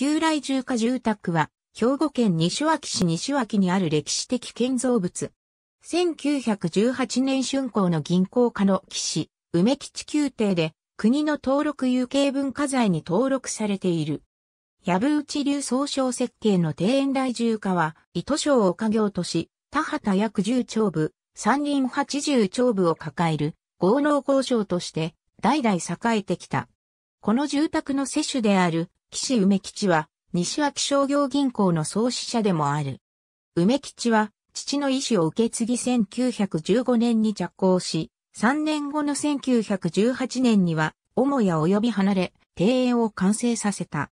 旧来住家住宅は、兵庫県西脇市西脇にある歴史的建造物。1918年春光の銀行家の騎士、梅吉宮廷で、国の登録有形文化財に登録されている。矢部内流総称設計の庭園大住家は、糸省を家業とし、田畑約10丁部、山林80丁部を抱える、豪農豪商として、代々栄えてきた。この住宅の世主である、岸梅吉は、西脇商業銀行の創始者でもある。梅吉は、父の意思を受け継ぎ1915年に着工し、3年後の1918年には、母屋及び離れ、庭園を完成させた。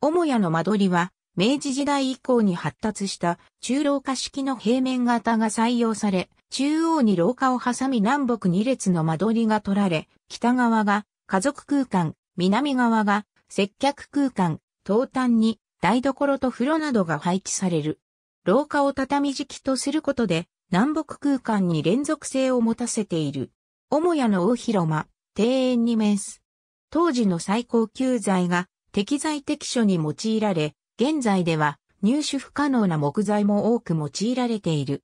母屋の間取りは、明治時代以降に発達した中廊下式の平面型が採用され、中央に廊下を挟み南北2列の間取りが取られ、北側が家族空間、南側が接客空間、東端に台所と風呂などが配置される。廊下を畳敷きとすることで、南北空間に連続性を持たせている。母屋の大広間、庭園に面す。当時の最高級材が適材適所に用いられ、現在では入手不可能な木材も多く用いられている。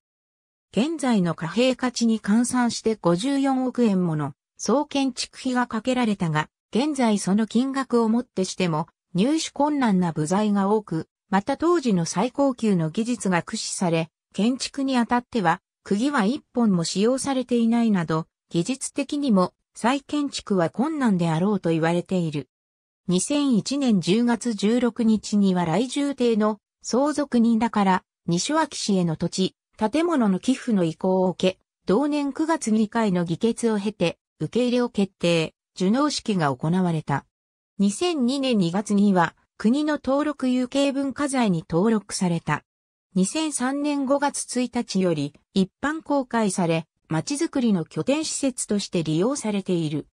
現在の貨幣価値に換算して54億円もの総建築費がかけられたが、現在その金額をもってしても入手困難な部材が多く、また当時の最高級の技術が駆使され、建築にあたっては、釘は一本も使用されていないなど、技術的にも再建築は困難であろうと言われている。2001年10月16日には来住邸の相続人だから西脇市への土地、建物の寄付の意向を受け、同年9月議会の議決を経て受け入れを決定。受納式が行われた。2002年2月には国の登録有形文化財に登録された。2003年5月1日より一般公開され、街づくりの拠点施設として利用されている。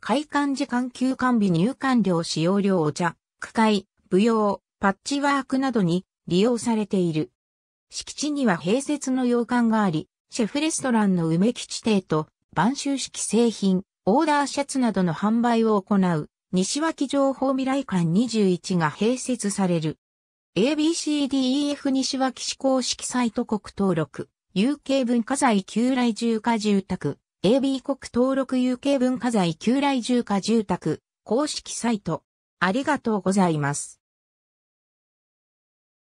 開館時間休館日入館料使用料お茶、区会、舞踊、パッチワークなどに利用されている。敷地には併設の洋館があり、シェフレストランの梅吉邸と晩秋式製品、オーダーシャツなどの販売を行う、西脇情報未来館21が併設される。ABCDEF 西脇市公式サイト国登録、有形文化財旧来住家住宅、AB 国登録有形文化財旧来住家住宅、公式サイト。ありがとうございます。